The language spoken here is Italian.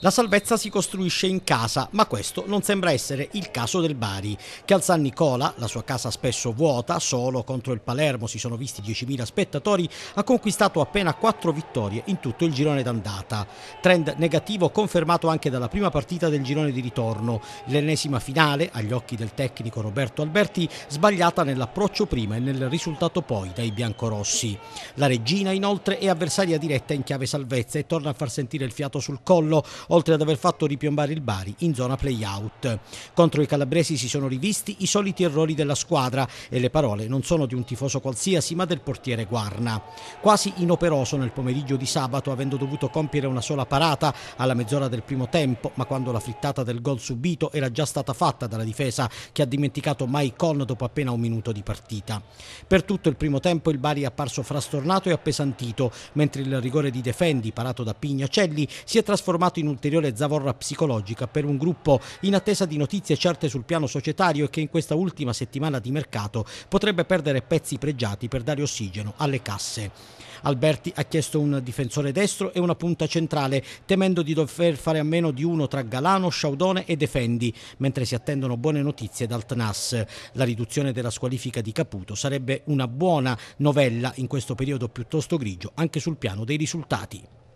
La salvezza si costruisce in casa, ma questo non sembra essere il caso del Bari, che al San Nicola, la sua casa spesso vuota, solo contro il Palermo si sono visti 10.000 spettatori, ha conquistato appena 4 vittorie in tutto il girone d'andata. Trend negativo confermato anche dalla prima partita del girone di ritorno, l'ennesima finale, agli occhi del tecnico Roberto Alberti, sbagliata nell'approccio prima e nel risultato poi dai biancorossi. La regina inoltre è avversaria diretta in chiave salvezza e torna a far sentire il fiato sul collo, oltre ad aver fatto ripiombare il Bari in zona play-out. Contro i calabresi si sono rivisti i soliti errori della squadra e le parole non sono di un tifoso qualsiasi ma del portiere Guarna. Quasi inoperoso nel pomeriggio di sabato avendo dovuto compiere una sola parata alla mezz'ora del primo tempo, ma quando la frittata del gol subito era già stata fatta dalla difesa che ha dimenticato Mai Con dopo appena un minuto di partita. Per tutto il primo tempo il Bari è apparso frastornato e appesantito, mentre il rigore di Defendi, parato da Pignacelli, si è trasformato in un un'ulteriore zavorra psicologica per un gruppo in attesa di notizie certe sul piano societario e che in questa ultima settimana di mercato potrebbe perdere pezzi pregiati per dare ossigeno alle casse. Alberti ha chiesto un difensore destro e una punta centrale, temendo di dover fare a meno di uno tra Galano, Sciaudone e Defendi, mentre si attendono buone notizie dal TNAS. La riduzione della squalifica di Caputo sarebbe una buona novella in questo periodo piuttosto grigio anche sul piano dei risultati.